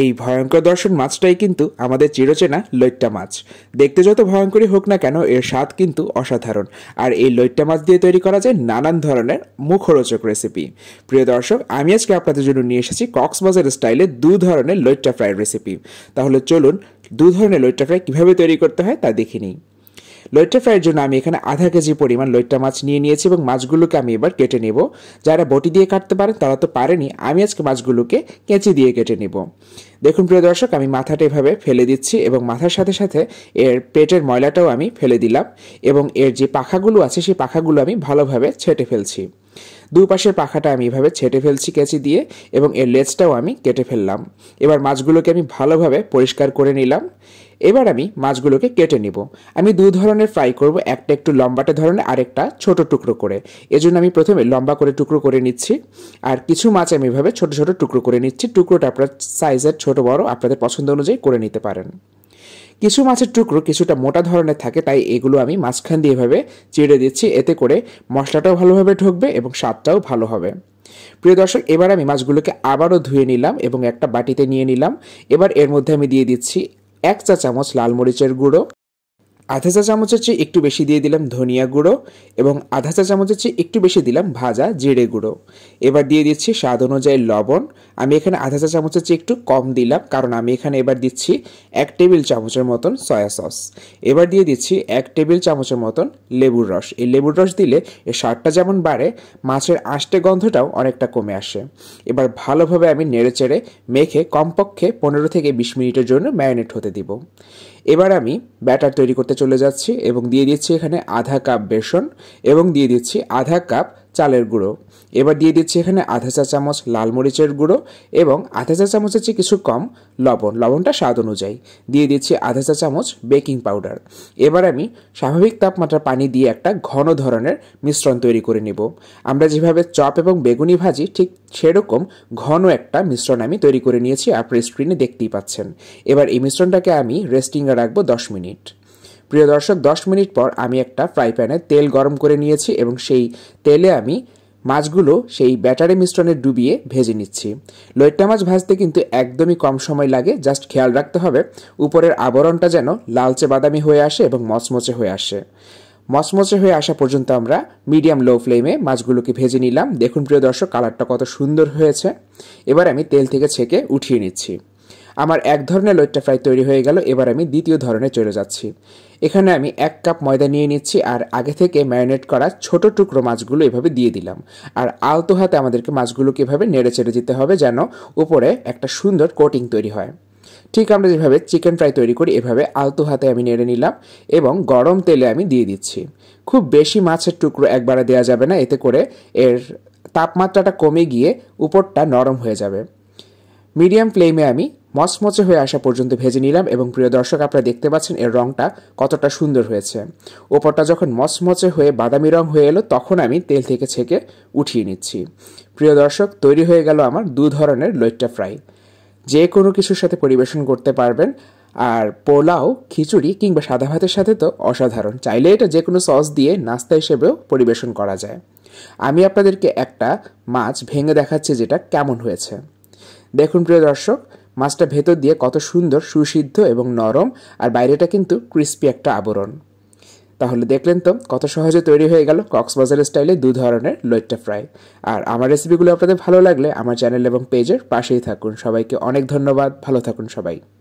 এই ভয়ঙ্কর দর্শন মাছটাই কিন্তু আমাদের চিরচেনা লৈট্টা মাছ দেখতে যত ভয়ঙ্করই হোক না কেন এর স্বাদ কিন্তু অসাধারণ আর এই লৈট্টা মাছ দিয়ে তৈরি করা যায় নানান ধরনের মুখরোচক রেসিপি প্রিয় দর্শক আমি আজকে আপনাদের জন্য নিয়ে এসেছি কক্সবাজার স্টাইলে দু ধরনের লৈট্টা ফ্রাই রেসিপি তাহলে চলুন দু ধরনের লৈট্টা ফ্রাই কীভাবে তৈরি করতে হয় তা দেখে নিই লইট্টা ফ্রাইয়ের জন্য আমি এখানে আধা কেজি পরিমাণ লইট্টা মাছ নিয়ে নিয়েছি এবং মাছগুলোকে আমি এবার কেটে নেব যারা বটি দিয়ে কাটতে পারেন তারা তো পারেনি আমি আজকে মাছগুলোকে কেঁচি দিয়ে কেটে নেব দেখুন প্রিয় দর্শক আমি মাথাটা এভাবে ফেলে দিচ্ছি এবং মাথার সাথে সাথে এর পেটের ময়লাটাও আমি ফেলে দিলাম এবং এর যে পাখাগুলো আছে সেই পাখাগুলো আমি ভালোভাবে ছেটে ফেলছি দুপাশের পাখাটা আমি এভাবে ছেটে ফেলছি কেঁচি দিয়ে এবং এর লেজটাও আমি কেটে ফেললাম এবার মাছগুলোকে আমি ভালোভাবে পরিষ্কার করে নিলাম এবার আমি মাছগুলোকে কেটে নিব আমি দু ধরনের ফ্রাই করব একটা একটু লম্বাটে ধরনের আরেকটা ছোট টুকরো করে এজন্য আমি প্রথমে লম্বা করে টুকরো করে নিচ্ছি আর কিছু মাছ আমি এভাবে ছোট ছোট টুকরো করে নিচ্ছি টুকরোটা আপনার সাইজের ছোট বড় আপনাদের পছন্দ অনুযায়ী করে নিতে পারেন কিছু মাছের টুকরো কিছুটা মোটা ধরনের থাকে তাই এগুলো আমি মাঝখান দিয়ে এভাবে চিড়ে দিচ্ছি এতে করে মশলাটাও ভালোভাবে ঢুকবে এবং স্বাদটাও ভালো হবে প্রিয় দর্শক এবার আমি মাছগুলোকে আবারও ধুয়ে নিলাম এবং একটা বাটিতে নিয়ে নিলাম এবার এর মধ্যে আমি দিয়ে দিচ্ছি এক চা চামচ লাল মরিচের গুঁড়ো আধা চা চামচের চেয়ে একটু বেশি দিয়ে দিলাম ধনিয়া গুঁড়ো এবং আধা চা চামচের চেয়ে একটু বেশি দিলাম ভাজা জিরে গুঁড়ো এবার দিয়ে দিচ্ছি স্বাদ অনুযায়ী লবণ আমি এখানে আধা চা চামচের চেয়ে একটু কম দিলাম কারণ আমি এখানে এবার দিচ্ছি এক টেবিল চামচের মতন সয়া সস এবার দিয়ে দিচ্ছি এক টেবিল চামচের মতন লেবুর রস এই লেবুর রস দিলে এর স্বাদটা যেমন বাড়ে মাছের আষ্টে গন্ধটাও অনেকটা কমে আসে এবার ভালোভাবে আমি নেড়েচেড়ে মেখে কমপক্ষে পনেরো থেকে বিশ মিনিটের জন্য ম্যারিনেট হতে দিব এবার আমি ব্যাটার তৈরি করতে বোলতে চলে যাচ্ছি এবং দিয়ে দিচ্ছি এখানে আধা কাপ বেসন এবং দিয়ে দিচ্ছি আধা কাপ চালের গুঁড়ো এবার দিয়ে দিচ্ছি এখানে আধা চা চামচ লাল মরিচের গুঁড়ো এবং আধা চা চামচের চেয়ে কিছু কম লবণ লবণটা স্বাদ অনুযায়ী দিয়ে দিচ্ছি আধা চা চামচ বেকিং পাউডার এবার আমি স্বাভাবিক তাপমাত্রা পানি দিয়ে একটা ঘন ধরনের মিশ্রণ তৈরি করে নেব আমরা যেভাবে চপ এবং বেগুনি ভাজি ঠিক সেরকম ঘন একটা মিশ্রণ আমি তৈরি করে নিয়েছি আপনার স্ক্রিনে দেখতেই পাচ্ছেন এবার এই মিশ্রণটাকে আমি রেস্টিংয়ে রাখবো দশ মিনিট প্রিয় দর্শক দশ মিনিট পর আমি একটা ফ্রাই প্যানে তেল গরম করে নিয়েছি এবং সেই তেলে আমি মাছগুলো সেই ব্যাটারি মিশ্রণে ডুবিয়ে ভেজে নিচ্ছি লইট্টা মাছ ভাজতে কিন্তু একদমই কম সময় লাগে জাস্ট খেয়াল রাখতে হবে উপরের আবরণটা যেন লালচে বাদামি হয়ে আসে এবং মচমচে হয়ে আসে মচমচে হয়ে আসা পর্যন্ত আমরা মিডিয়াম লো ফ্লেমে মাছগুলোকে ভেজে নিলাম দেখুন প্রিয় দর্শক কালারটা কত সুন্দর হয়েছে এবার আমি তেল থেকে ছেঁকে উঠিয়ে নিচ্ছি আমার এক ধরনের লইট্টা ফ্রাই তৈরি হয়ে গেল এবার আমি দ্বিতীয় ধরনের চলে যাচ্ছি এখানে আমি এক কাপ ময়দা নিয়ে নিচ্ছি আর আগে থেকে ম্যারিনেট করা ছোট টুকরো মাছগুলো এভাবে দিয়ে দিলাম আর আলতো হাতে আমাদেরকে মাছগুলোকে এভাবে নেড়ে চেড়ে দিতে হবে যেন উপরে একটা সুন্দর কোটিং তৈরি হয় ঠিক আমরা যেভাবে চিকেন ফ্রাই তৈরি করি এভাবে আলতো হাতে আমি নেড়ে নিলাম এবং গরম তেলে আমি দিয়ে দিচ্ছি খুব বেশি মাছের টুকরো একবারে দেওয়া যাবে না এতে করে এর তাপমাত্রাটা কমে গিয়ে উপরটা নরম হয়ে যাবে মিডিয়াম ফ্লেমে আমি মচমচে হয়ে আসা পর্যন্ত ভেজে নিলাম এবং প্রিয় দর্শক আপনারা দেখতে পাচ্ছেন এর রঙটা কতটা সুন্দর হয়েছে ওপরটা যখন মচমচে হয়ে বাদামি রং হয়ে এলো তখন আমি তেল থেকে ছেঁকে উঠিয়ে নিচ্ছি প্রিয় দর্শক তৈরি হয়ে গেল আমার দু ধরনের লইট্টা ফ্রাই যে কোনো কিছুর সাথে পরিবেশন করতে পারবেন আর পোলাও খিচুড়ি কিংবা সাদা ভাতের সাথে তো অসাধারণ চাইলে এটা যে কোনো সস দিয়ে নাস্তা হিসেবেও পরিবেশন করা যায় আমি আপনাদেরকে একটা মাছ ভেঙে দেখাচ্ছি যেটা কেমন হয়েছে দেখুন প্রিয় দর্শক মাছটা ভেতর দিয়ে কত সুন্দর সুসিদ্ধ এবং নরম আর বাইরেটা কিন্তু ক্রিস্পি একটা আবরণ তাহলে দেখলেন তো কত সহজে তৈরি হয়ে গেল কক্সবাজারের স্টাইলে দু ধরনের লইট্টা ফ্রাই আর আমার রেসিপিগুলো আপনাদের ভালো লাগলে আমার চ্যানেল এবং পেজের পাশেই থাকুন সবাইকে অনেক ধন্যবাদ ভালো থাকুন সবাই